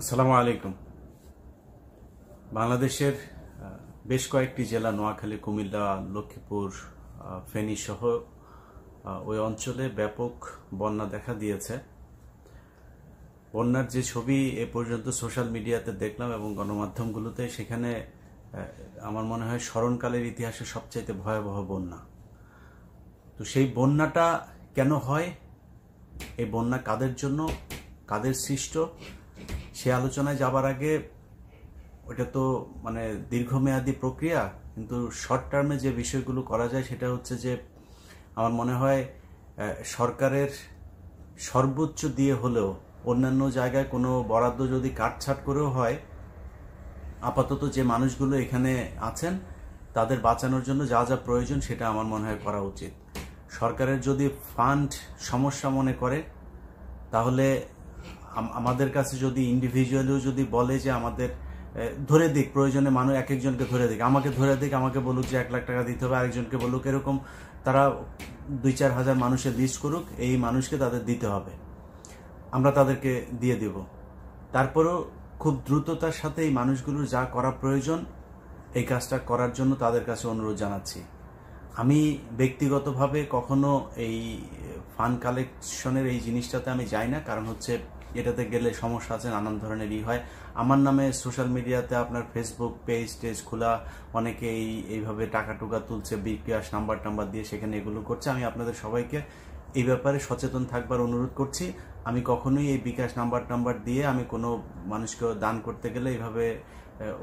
আসসালামু আলাইকুম বাংলাদেশের বেশ কয়েকটি জেলা নোয়াখালী কুমিল্লা লক্ষ্মীপুর ফেনী সহ ওই অঞ্চলে ব্যাপক বন্যা দেখা দিয়েছে বন্যার যে ছবি এ পর্যন্ত সোশ্যাল মিডিয়াতে দেখলাম এবং গণমাধ্যমগুলোতে সেখানে আমার মনে হয় স্মরণকালের ইতিহাসে সবচাইতে ভয়াবহ বন্যা তো সেই বন্যাটা কেন হয় এই বন্যা কাদের জন্য কাদের সৃষ্ট সে আলোচনায় যাবার আগে ওটা তো মানে দীর্ঘমেয়াদী প্রক্রিয়া কিন্তু শর্ট টার্মে যে বিষয়গুলো করা যায় সেটা হচ্ছে যে আমার মনে হয় সরকারের সর্বোচ্চ দিয়ে হলেও অন্যান্য জায়গায় কোনো বরাদ্দ যদি কাটছাট করেও হয় আপাতত যে মানুষগুলো এখানে আছেন তাদের বাঁচানোর জন্য যা যা প্রয়োজন সেটা আমার মনে হয় করা উচিত সরকারের যদি ফান্ড সমস্যা মনে করে তাহলে আমাদের কাছে যদি ইন্ডিভিজুয়ালিও যদি বলে যে আমাদের ধরে দিক প্রয়োজনে মানুষ এক একজনকে ধরে দিক আমাকে ধরে দিক আমাকে বলুক যে এক লাখ টাকা দিতে হবে আরেকজনকে বলুক এরকম তারা দুই চার হাজার মানুষের লিস্ট করুক এই মানুষকে তাদের দিতে হবে আমরা তাদেরকে দিয়ে দেব তারপরেও খুব দ্রুততার সাথে এই মানুষগুলোর যা করা প্রয়োজন এই কাজটা করার জন্য তাদের কাছে অনুরোধ জানাচ্ছি আমি ব্যক্তিগতভাবে কখনো এই ফান্ড কালেকশনের এই জিনিসটাতে আমি যাই না কারণ হচ্ছে এটাতে গেলে সমস্যা আছে নানান ধরনেরই হয় আমার নামে সোশ্যাল মিডিয়াতে আপনার ফেসবুক পেজ টেজ খোলা অনেকেই এইভাবে টাকা টুকা তুলছে বিক্রিয়াস নাম্বার টাম্বার দিয়ে সেখানে এগুলো করছে আমি আপনাদের সবাইকে এই ব্যাপারে সচেতন থাকবার অনুরোধ করছি আমি কখনোই এই বিকাশ নাম্বার টাম্বার দিয়ে আমি কোনো মানুষকে দান করতে গেলে এইভাবে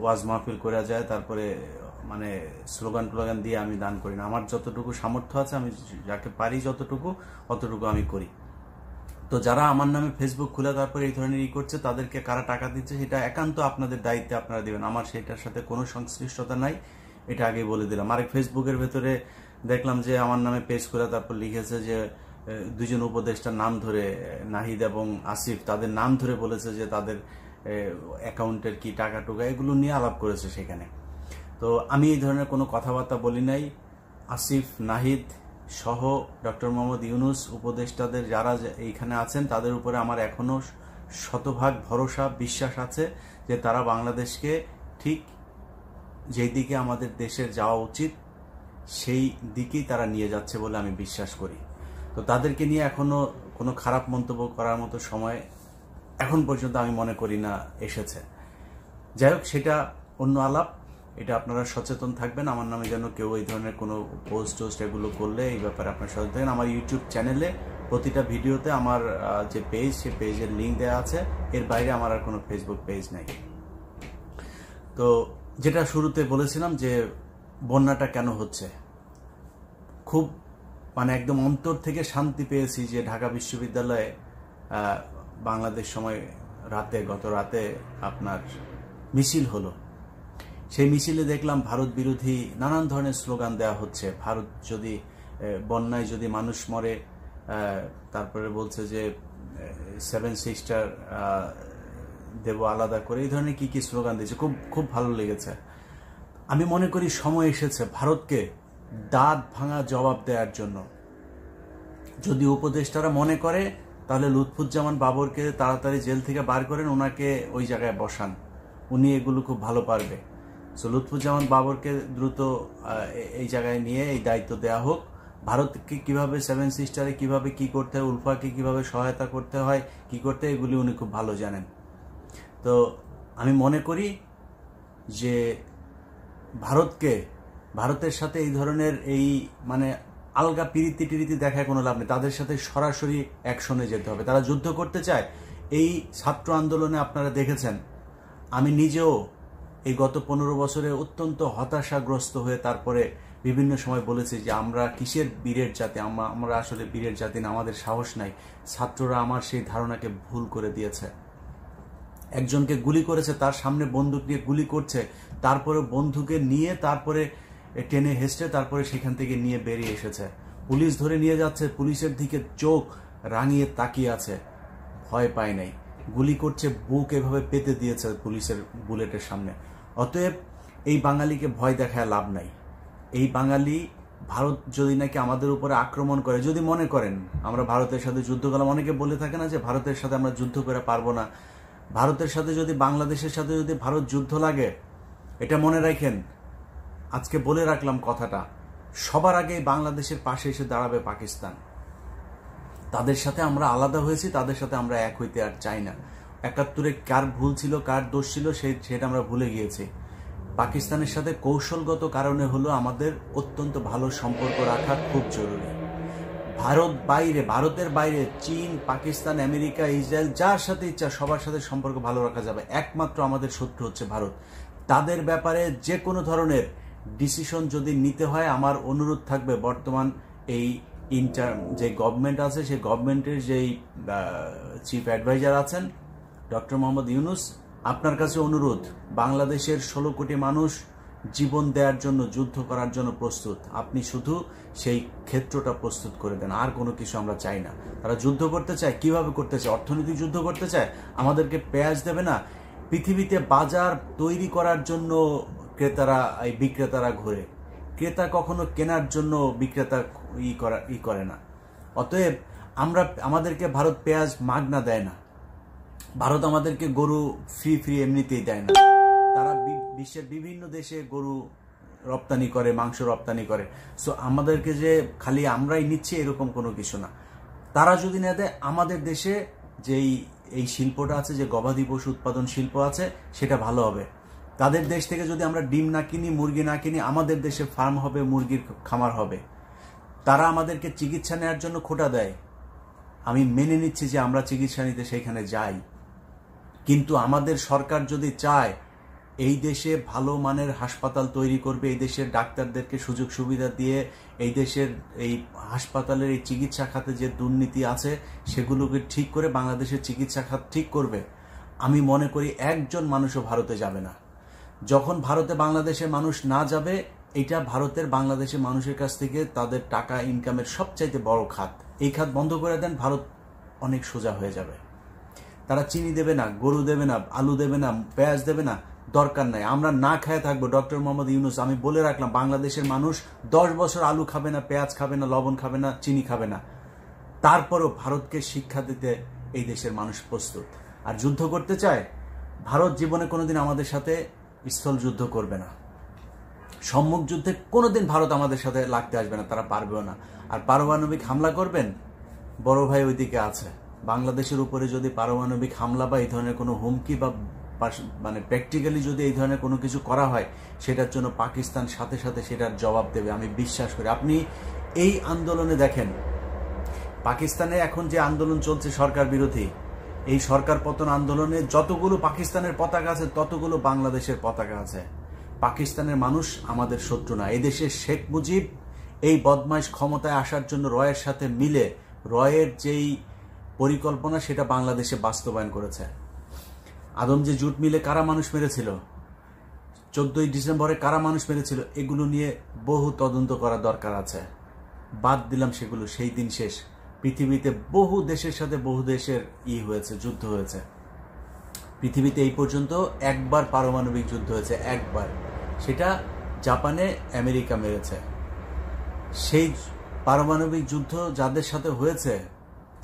ওয়াজ মাহফিল করা যায় তারপরে মানে স্লোগান টোলোগান দিয়ে আমি দান করি না আমার যতটুকু সামর্থ্য আছে আমি যাকে পারি যতটুকু অতটুকু আমি করি তো যারা আমার নামে ফেসবুক খুলে তারপরে এই ধরনের ই করছে তাদেরকে কারা টাকা দিচ্ছে সেটা একান্ত আপনাদের দায়িত্বে আপনারা দেবেন আমার সেটার সাথে কোনো সংশ্লিষ্টতা নাই এটা আগে বলে দিলাম আরেক ফেসবুকের ভেতরে দেখলাম যে আমার নামে পেজ খুলে তারপর লিখেছে যে দুজন উপদেষ্টার নাম ধরে নাহিদ এবং আসিফ তাদের নাম ধরে বলেছে যে তাদের অ্যাকাউন্টের কি টাকা টুকা এগুলো নিয়ে আলাপ করেছে সেখানে তো আমি এই ধরনের কোনো কথাবার্তা বলি নাই আসিফ নাহিদ সহ ডক্টর মোহাম্মদ ইউনুস উপদেষ্টাদের যারা এইখানে আছেন তাদের উপরে আমার এখনও শতভাগ ভরসা বিশ্বাস আছে যে তারা বাংলাদেশকে ঠিক যেই দিকে আমাদের দেশের যাওয়া উচিত সেই দিকেই তারা নিয়ে যাচ্ছে বলে আমি বিশ্বাস করি তো তাদেরকে নিয়ে এখনও কোনো খারাপ মন্তব্য করার মতো সময় এখন পর্যন্ত আমি মনে করি না এসেছে যাই হোক সেটা অন্য আলাপ এটা আপনারা সচেতন থাকবেন আমার নামে যেন কেউ এই ধরনের কোনো পোস্ট টোস্ট এগুলো করলে এই ব্যাপারে আপনারা সচেতন থাকেন আমার ইউটিউব চ্যানেলে প্রতিটা ভিডিওতে আমার যে পেজ সে পেজের লিঙ্ক দেওয়া আছে এর বাইরে আমার আর কোনো ফেসবুক পেজ নাই তো যেটা শুরুতে বলেছিলাম যে বন্যাটা কেন হচ্ছে খুব মানে একদম অন্তর থেকে শান্তি পেয়েছি যে ঢাকা বিশ্ববিদ্যালয়ে বাংলাদেশ সময় রাতে গত রাতে আপনার মিছিল হলো সেই মিছিলে দেখলাম ভারত বিরোধী নানান ধরনের স্লোগান দেওয়া হচ্ছে ভারত যদি বন্যায় যদি মানুষ মরে তারপরে বলছে যে সেভেন সিস্টার দেব আলাদা করে এই ধরনের কি কি স্লোগান দিয়েছে খুব খুব ভালো লেগেছে আমি মনে করি সময় এসেছে ভারতকে দাঁত ভাঙা জবাব দেওয়ার জন্য যদি উপদেষ্টারা মনে করে তাহলে লুৎফুজ্জামান বাবরকে তাড়াতাড়ি জেল থেকে বার করেন ওনাকে ওই জায়গায় বসান উনি এগুলো খুব ভালো পারবে সো লুৎফুজ্জামান বাবরকে দ্রুত এই জায়গায় নিয়ে এই দায়িত্ব দেওয়া হোক ভারতকে কিভাবে সেভেন সিস্টারে কিভাবে কি করতে হয় উলফাকে কিভাবে সহায়তা করতে হয় কি করতে এগুলি উনি খুব ভালো জানেন তো আমি মনে করি যে ভারতকে ভারতের সাথে এই ধরনের এই মানে আলগা পিরিতি টিরিতি দেখায় কোনো লাভ নেই তাদের সাথে সরাসরি অ্যাকশনে যেতে হবে তারা যুদ্ধ করতে চায় এই ছাত্র আন্দোলনে আপনারা দেখেছেন আমি নিজেও এই গত পনেরো বছরে অত্যন্ত হতাশাগ্রস্ত হয়ে তারপরে বিভিন্ন সময় বলেছি যে আমরা কিসের বীরের জাতি আমরা আমরা আসলে বীরের জাতি না আমাদের সাহস নাই ছাত্ররা আমার সেই ধারণাকে ভুল করে দিয়েছে একজনকে গুলি করেছে তার সামনে বন্দুক নিয়ে গুলি করছে তারপরে বন্ধুকে নিয়ে তারপরে টেনে হেসে তারপরে সেখান থেকে নিয়ে বেরিয়ে এসেছে পুলিশ ধরে নিয়ে যাচ্ছে পুলিশের দিকে চোখ রাঙিয়ে তাকিয়ে আছে ভয় পায় নাই গুলি করছে বুক এভাবে পেতে দিয়েছে পুলিশের বুলেটের সামনে অতএব এই বাঙালিকে ভয় দেখায় লাভ নাই এই বাঙালি ভারত যদি নাকি আমাদের উপরে আক্রমণ করে যদি মনে করেন আমরা ভারতের সাথে যুদ্ধ করলাম অনেকে বলে থাকে না যে ভারতের সাথে আমরা যুদ্ধ করে পারবো না ভারতের সাথে যদি বাংলাদেশের সাথে যদি ভারত যুদ্ধ লাগে এটা মনে রাখেন আজকে বলে রাখলাম কথাটা সবার আগে বাংলাদেশের পাশে এসে দাঁড়াবে পাকিস্তান তাদের সাথে আমরা আলাদা হয়েছি তাদের সাথে আমরা এক হইতে আর চাই না একাত্তরে কার ভুল ছিল কার দোষ ছিল সেই সেটা আমরা ভুলে গিয়েছি পাকিস্তানের সাথে কৌশলগত কারণে হলো আমাদের অত্যন্ত ভালো সম্পর্ক রাখা খুব জরুরি ভারত বাইরে ভারতের বাইরে চীন পাকিস্তান আমেরিকা ইসরায়েল যার সাথে ইচ্ছা সবার সাথে সম্পর্ক ভালো রাখা যাবে একমাত্র আমাদের শত্রু হচ্ছে ভারত তাদের ব্যাপারে যে কোনো ধরনের ডিসিশন যদি নিতে হয় আমার অনুরোধ থাকবে বর্তমান এই ইন্টার যে গভর্নমেন্ট আছে সেই গভর্নমেন্টের যেই চিফ অ্যাডভাইজার আছেন ডক্টর মোহাম্মদ ইউনুস আপনার কাছে অনুরোধ বাংলাদেশের ষোলো কোটি মানুষ জীবন দেওয়ার জন্য যুদ্ধ করার জন্য প্রস্তুত আপনি শুধু সেই ক্ষেত্রটা প্রস্তুত করে দেন আর কোনো কিছু আমরা চাই না তারা যুদ্ধ করতে চায় কিভাবে করতে চায় অর্থনৈতিক যুদ্ধ করতে চায় আমাদেরকে পেঁয়াজ দেবে না পৃথিবীতে বাজার তৈরি করার জন্য ক্রেতারা এই বিক্রেতারা ঘোরে ক্রেতা কখনো কেনার জন্য বিক্রেতা ই করা ই করে না অতএব আমরা আমাদেরকে ভারত পেঁয়াজ মাগনা দেয় না ভারত আমাদেরকে গরু ফ্রি ফ্রি এমনিতেই দেয় না তারা বিশ্বের বিভিন্ন দেশে গরু রপ্তানি করে মাংস রপ্তানি করে সো আমাদেরকে যে খালি আমরাই নিচ্ছি এরকম কোনো কিছু না তারা যদি না দেয় আমাদের দেশে যেই এই শিল্পটা আছে যে গবাদি পশু উৎপাদন শিল্প আছে সেটা ভালো হবে তাদের দেশ থেকে যদি আমরা ডিম না কিনি মুরগি না কিনি আমাদের দেশে ফার্ম হবে মুরগির খামার হবে তারা আমাদেরকে চিকিৎসা নেওয়ার জন্য খোটা দেয় আমি মেনে নিচ্ছি যে আমরা চিকিৎসা নিতে সেইখানে যাই কিন্তু আমাদের সরকার যদি চায় এই দেশে ভালো মানের হাসপাতাল তৈরি করবে এই দেশের ডাক্তারদেরকে সুযোগ সুবিধা দিয়ে এই দেশের এই হাসপাতালের এই চিকিৎসা খাতে যে দুর্নীতি আছে সেগুলোকে ঠিক করে বাংলাদেশের চিকিৎসা খাত ঠিক করবে আমি মনে করি একজন মানুষও ভারতে যাবে না যখন ভারতে বাংলাদেশের মানুষ না যাবে এটা ভারতের বাংলাদেশের মানুষের কাছ থেকে তাদের টাকা ইনকামের সবচাইতে বড় খাত এই খাত বন্ধ করে দেন ভারত অনেক সোজা হয়ে যাবে তারা চিনি দেবে না গরু দেবে না আলু দেবে না পেঁয়াজ দেবে না দরকার নাই আমরা না খেয়ে থাকবো ডক্টর মোহাম্মদ ইউনুস আমি বলে রাখলাম বাংলাদেশের মানুষ দশ বছর আলু খাবে না পেঁয়াজ খাবে না লবণ খাবে না চিনি খাবে না তারপরও ভারতকে শিক্ষা দিতে এই দেশের মানুষ প্রস্তুত আর যুদ্ধ করতে চায় ভারত জীবনে কোনোদিন আমাদের সাথে স্থল যুদ্ধ করবে না সম্মুখ যুদ্ধে কোনোদিন ভারত আমাদের সাথে লাগতে আসবে না তারা পারবেও না আর পারমাণবিক হামলা করবেন বড় ভাই ওইদিকে আছে বাংলাদেশের উপরে যদি পারমাণবিক হামলা বা এই ধরনের কোনো হুমকি বা মানে প্র্যাকটিক্যালি যদি এই ধরনের কোনো কিছু করা হয় সেটার জন্য পাকিস্তান সাথে সাথে সেটার জবাব দেবে আমি বিশ্বাস করি আপনি এই আন্দোলনে দেখেন পাকিস্তানে এখন যে আন্দোলন চলছে সরকার বিরোধী এই সরকার পতন আন্দোলনে যতগুলো পাকিস্তানের পতাকা আছে ততগুলো বাংলাদেশের পতাকা আছে পাকিস্তানের মানুষ আমাদের শত্রু না এদেশে শেখ মুজিব এই বদমাইশ ক্ষমতায় আসার জন্য রয়ের সাথে মিলে রয়ের যেই পরিকল্পনা সেটা বাংলাদেশে বাস্তবায়ন করেছে আদম যে জুট মিলে কারা মানুষ মেরেছিল চোদ্দই ডিসেম্বরে কারা মানুষ মেরেছিল এগুলো নিয়ে বহু তদন্ত করা দরকার আছে বাদ দিলাম সেগুলো সেই দিন শেষ পৃথিবীতে বহু দেশের সাথে বহু দেশের ই হয়েছে যুদ্ধ হয়েছে পৃথিবীতে এই পর্যন্ত একবার পারমাণবিক যুদ্ধ হয়েছে একবার সেটা জাপানে আমেরিকা মেরেছে সেই পারমাণবিক যুদ্ধ যাদের সাথে হয়েছে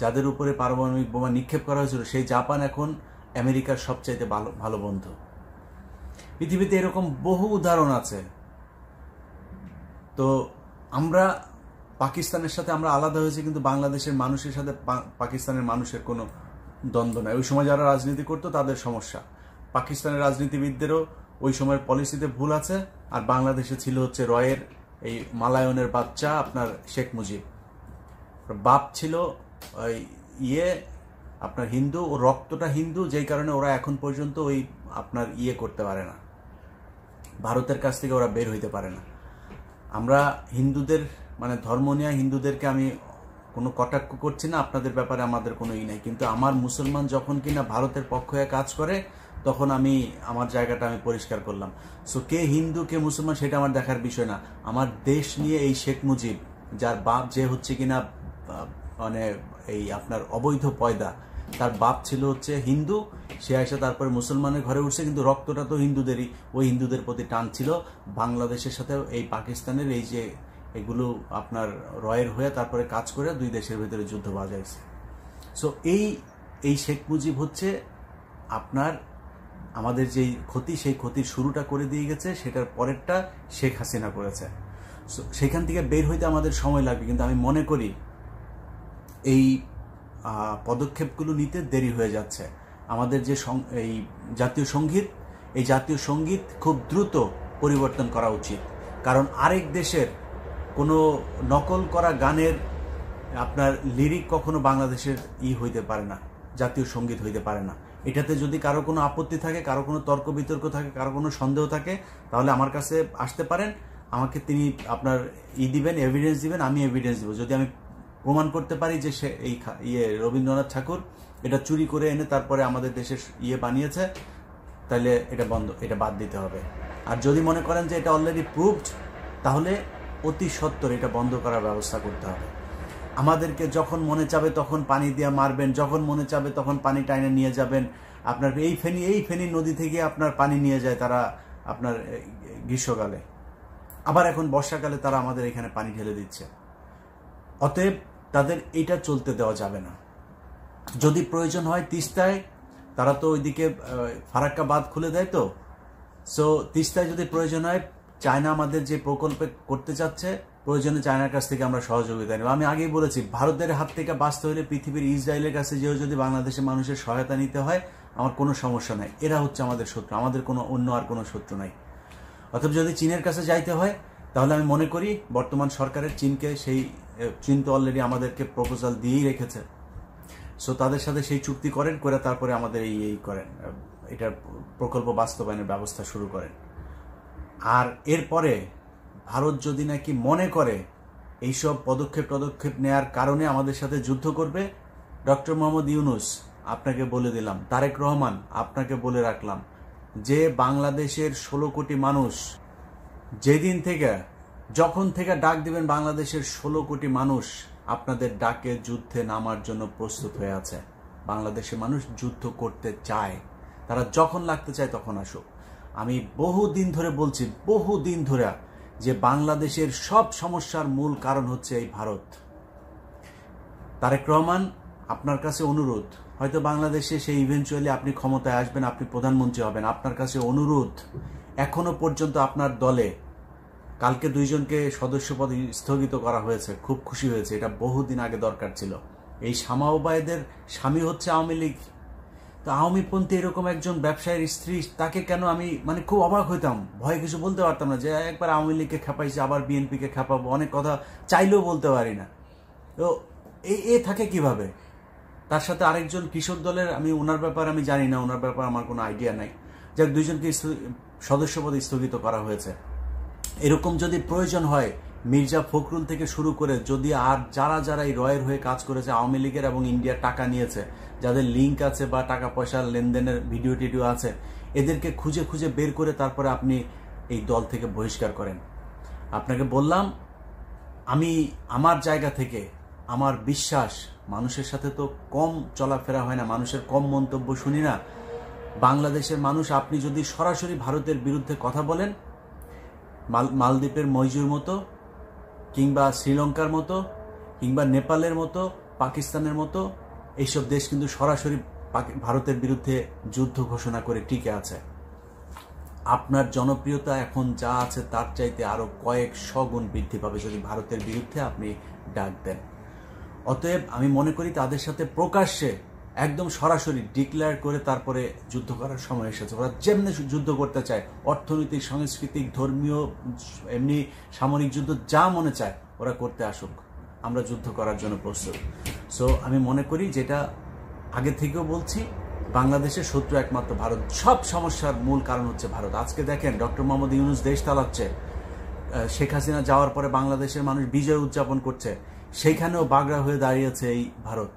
যাদের উপরে পারমাণবিক বোমা নিক্ষেপ করা হয়েছিল সেই জাপান এখন আমেরিকার সবচাইতে ভালো ভালো বন্ধু পৃথিবীতে এরকম বহু উদাহরণ আছে তো আমরা পাকিস্তানের সাথে আমরা আলাদা হয়েছি কিন্তু বাংলাদেশের মানুষের সাথে পাকিস্তানের মানুষের কোনো দ্বন্দ্ব নাই ওই সময় যারা রাজনীতি করতো তাদের সমস্যা পাকিস্তানের রাজনীতিবিদদেরও ওই সময়ের পলিসিতে ভুল আছে আর বাংলাদেশে ছিল হচ্ছে রয়ের এই মালায়নের বাচ্চা আপনার শেখ মুজিব বাপ ছিল ইয়ে আপনার হিন্দু ও রক্তটা হিন্দু যেই কারণে ওরা এখন পর্যন্ত ওই আপনার ইয়ে করতে পারে না ভারতের কাছ থেকে ওরা বের হইতে পারে না আমরা হিন্দুদের মানে ধর্ম নিয়ে হিন্দুদেরকে আমি কোনো কটাক্ষ করছি না আপনাদের ব্যাপারে আমাদের কোনো ই নাই কিন্তু আমার মুসলমান যখন কিনা ভারতের পক্ষ হয়ে কাজ করে তখন আমি আমার জায়গাটা আমি পরিষ্কার করলাম সো কে হিন্দু কে মুসলমান সেটা আমার দেখার বিষয় না আমার দেশ নিয়ে এই শেখ মুজিব যার বাপ যে হচ্ছে কিনা মানে এই আপনার অবৈধ পয়দা তার বাপ ছিল হচ্ছে হিন্দু সে এসে তারপরে মুসলমানের ঘরে উঠছে কিন্তু রক্তটা তো হিন্দুদেরই ওই হিন্দুদের প্রতি টান ছিল বাংলাদেশের সাথে এই পাকিস্তানের এই যে এগুলো আপনার রয়ের হয়ে তারপরে কাজ করে দুই দেশের ভিতরে যুদ্ধ বাজাইছে সো এই এই শেখ মুজিব হচ্ছে আপনার আমাদের যেই ক্ষতি সেই ক্ষতির শুরুটা করে দিয়ে গেছে সেটার পরেরটা শেখ হাসিনা করেছে সো সেখান থেকে বের হইতে আমাদের সময় লাগবে কিন্তু আমি মনে করি এই পদক্ষেপগুলো নিতে দেরি হয়ে যাচ্ছে আমাদের যে এই জাতীয় সঙ্গীত এই জাতীয় সঙ্গীত খুব দ্রুত পরিবর্তন করা উচিত কারণ আরেক দেশের কোনো নকল করা গানের আপনার লিরিক কখনো বাংলাদেশের ই হইতে পারে না জাতীয় সঙ্গীত হইতে পারে না এটাতে যদি কারো কোনো আপত্তি থাকে কারো কোনো তর্ক বিতর্ক থাকে কারো কোনো সন্দেহ থাকে তাহলে আমার কাছে আসতে পারেন আমাকে তিনি আপনার ই দিবেন এভিডেন্স দিবেন আমি এভিডেন্স দিব যদি আমি প্রমাণ করতে পারি যে সে এই ইয়ে রবীন্দ্রনাথ ঠাকুর এটা চুরি করে এনে তারপরে আমাদের দেশের ইয়ে বানিয়েছে তাহলে এটা বন্ধ এটা বাদ দিতে হবে আর যদি মনে করেন যে এটা অলরেডি প্রুভড তাহলে অতি সত্তর এটা বন্ধ করার ব্যবস্থা করতে হবে আমাদেরকে যখন মনে চাবে তখন পানি দিয়ে মারবেন যখন মনে চাবে তখন পানি টাইনে নিয়ে যাবেন আপনার এই ফেনি এই ফেনি নদী থেকে আপনার পানি নিয়ে যায় তারা আপনার গ্রীষ্মকালে আবার এখন বর্ষাকালে তারা আমাদের এখানে পানি ঢেলে দিচ্ছে অতএব তাদের এটা চলতে দেওয়া যাবে না যদি প্রয়োজন হয় তিস্তায় তারা তো ওইদিকে ফারাক্কা বাঁধ খুলে দেয় তো সো তিস্তায় যদি প্রয়োজন হয় চায়না আমাদের যে প্রকল্পে করতে চাচ্ছে প্রয়োজনে চায়নার কাছ থেকে আমরা সহযোগিতা নেব আমি আগেই বলেছি ভারতের হাত থেকে বাঁচতে হলে পৃথিবীর ইসরায়েলের কাছে যেও যদি বাংলাদেশের মানুষের সহায়তা নিতে হয় আমার কোনো সমস্যা নাই এরা হচ্ছে আমাদের শত্রু আমাদের কোনো অন্য আর কোনো শত্রু নাই অথবা যদি চীনের কাছে যাইতে হয় তাহলে আমি মনে করি বর্তমান সরকারের চীনকে সেই চীন তো অলরেডি আমাদেরকে প্রপোজাল দিয়েই রেখেছে সো তাদের সাথে সেই চুক্তি করেন করে তারপরে আমাদের এই এই করেন এটার প্রকল্প বাস্তবায়নের ব্যবস্থা শুরু করেন আর এরপরে ভারত যদি নাকি মনে করে এইসব পদক্ষেপ পদক্ষেপ নেয়ার কারণে আমাদের সাথে যুদ্ধ করবে ডক্টর মোহাম্মদ ইউনুস আপনাকে বলে দিলাম তারেক রহমান আপনাকে বলে রাখলাম যে বাংলাদেশের ষোলো কোটি মানুষ যেদিন থেকে যখন থেকে ডাক দিবেন বাংলাদেশের ষোলো কোটি মানুষ আপনাদের ডাকে যুদ্ধে নামার জন্য প্রস্তুত হয়ে আছে বাংলাদেশের মানুষ যুদ্ধ করতে চায় তারা যখন লাগতে চায় তখন আসুক আমি বহু দিন ধরে বলছি বহু দিন ধরে যে বাংলাদেশের সব সমস্যার মূল কারণ হচ্ছে এই ভারত তারেক রহমান আপনার কাছে অনুরোধ হয়তো বাংলাদেশে সেই ইভেন্চুয়ালি আপনি ক্ষমতায় আসবেন আপনি প্রধানমন্ত্রী হবেন আপনার কাছে অনুরোধ এখনো পর্যন্ত আপনার দলে কালকে দুইজনকে সদস্যপদ স্থগিত করা হয়েছে খুব খুশি হয়েছে এটা বহুদিন আগে দরকার ছিল এই শামাউবায়েদের স্বামী হচ্ছে আওয়ামী লীগ তো আওয়ামীপন্থী এরকম একজন ব্যবসায়ীর স্ত্রী তাকে কেন আমি মানে খুব অবাক হইতাম ভয়ে কিছু বলতে পারতাম না যে একবার আওয়ামী লীগকে খেপাইছি আবার বিএনপিকে খেপাবো অনেক কথা চাইলেও বলতে পারি না তো এই এ থাকে কিভাবে তার সাথে আরেকজন কৃষক দলের আমি ওনার ব্যাপার আমি জানি না ওনার ব্যাপার আমার কোনো আইডিয়া নাই যাক দুইজনকে সদস্যপদ স্থগিত করা হয়েছে এরকম যদি প্রয়োজন হয় মির্জা ফখরুল থেকে শুরু করে যদি আর যারা যারা এই রয়ের হয়ে কাজ করেছে আওয়ামী লীগের এবং ইন্ডিয়ার টাকা নিয়েছে যাদের লিঙ্ক আছে বা টাকা পয়সার লেনদেনের ভিডিও টিডিও আছে এদেরকে খুঁজে খুঁজে বের করে তারপরে আপনি এই দল থেকে বহিষ্কার করেন আপনাকে বললাম আমি আমার জায়গা থেকে আমার বিশ্বাস মানুষের সাথে তো কম চলাফেরা হয় না মানুষের কম মন্তব্য শুনি না বাংলাদেশের মানুষ আপনি যদি সরাসরি ভারতের বিরুদ্ধে কথা বলেন মালদ্বীপের মহিজুর মতো কিংবা শ্রীলঙ্কার মতো কিংবা নেপালের মতো পাকিস্তানের মতো এইসব দেশ কিন্তু সরাসরি ভারতের বিরুদ্ধে যুদ্ধ ঘোষণা করে টিকে আছে আপনার জনপ্রিয়তা এখন যা আছে তার চাইতে আরও কয়েক শগুণ বৃদ্ধি পাবে যদি ভারতের বিরুদ্ধে আপনি ডাক দেন অতএব আমি মনে করি তাদের সাথে প্রকাশ্যে একদম সরাসরি ডিক্লেয়ার করে তারপরে যুদ্ধ করার সময় এসেছে ওরা যেমনি যুদ্ধ করতে চায় অর্থনৈতিক সাংস্কৃতিক ধর্মীয় এমনি সামরিক যুদ্ধ যা মনে চায় ওরা করতে আসুক আমরা যুদ্ধ করার জন্য প্রস্তুত সো আমি মনে করি যেটা আগে থেকেও বলছি বাংলাদেশের শত্রু একমাত্র ভারত সব সমস্যার মূল কারণ হচ্ছে ভারত আজকে দেখেন ডক্টর মোহাম্মদ ইউনুস দেশ চালাচ্ছে শেখ হাসিনা যাওয়ার পরে বাংলাদেশের মানুষ বিজয় উদযাপন করছে সেইখানেও বাগড়া হয়ে দাঁড়িয়েছে এই ভারত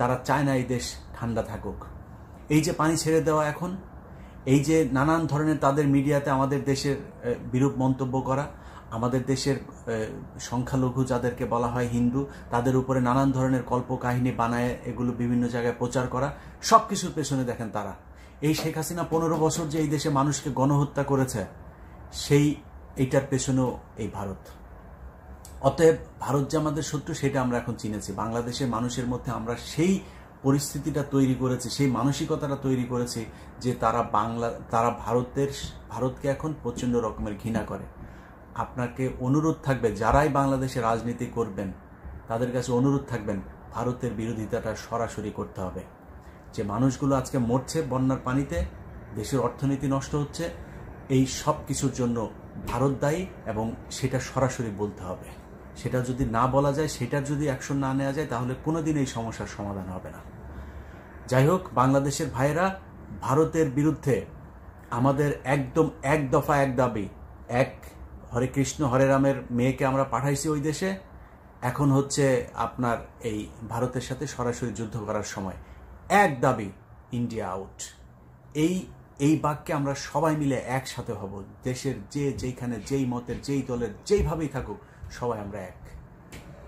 তারা চায় না এই দেশ ঠান্ডা থাকুক এই যে পানি ছেড়ে দেওয়া এখন এই যে নানান ধরনের তাদের মিডিয়াতে আমাদের দেশের বিরূপ মন্তব্য করা আমাদের দেশের সংখ্যালঘু যাদেরকে বলা হয় হিন্দু তাদের উপরে নানান ধরনের কল্পকাহিনী বানায় এগুলো বিভিন্ন জায়গায় প্রচার করা সব কিছুর পেছনে দেখেন তারা এই শেখ হাসিনা পনেরো বছর যে এই দেশে মানুষকে গণহত্যা করেছে সেই এটার পেছনেও এই ভারত অতএব ভারত যে আমাদের শত্রু সেটা আমরা এখন চিনেছি বাংলাদেশের মানুষের মধ্যে আমরা সেই পরিস্থিতিটা তৈরি করেছে সেই মানসিকতাটা তৈরি করেছে যে তারা বাংলা তারা ভারতের ভারতকে এখন প্রচণ্ড রকমের ঘৃণা করে আপনাকে অনুরোধ থাকবে যারাই বাংলাদেশে রাজনীতি করবেন তাদের কাছে অনুরোধ থাকবেন ভারতের বিরোধিতাটা সরাসরি করতে হবে যে মানুষগুলো আজকে মরছে বন্যার পানিতে দেশের অর্থনীতি নষ্ট হচ্ছে এই সব কিছুর জন্য ভারত দায়ী এবং সেটা সরাসরি বলতে হবে সেটা যদি না বলা যায় সেটার যদি অ্যাকশন না নেওয়া যায় তাহলে কোনো দিন এই সমস্যার সমাধান হবে না যাই হোক বাংলাদেশের ভাইয়েরা ভারতের বিরুদ্ধে আমাদের একদম এক দফা এক দাবি এক হরে কৃষ্ণ হরে রামের মেয়েকে আমরা পাঠাইছি ওই দেশে এখন হচ্ছে আপনার এই ভারতের সাথে সরাসরি যুদ্ধ করার সময় এক দাবি ইন্ডিয়া আউট এই এই বাক্যে আমরা সবাই মিলে একসাথে হব দেশের যে যেইখানে যেই মতের যেই দলের যেইভাবেই থাকুক সবাই আমরা এক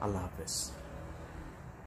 আল্লাহ হাফেজ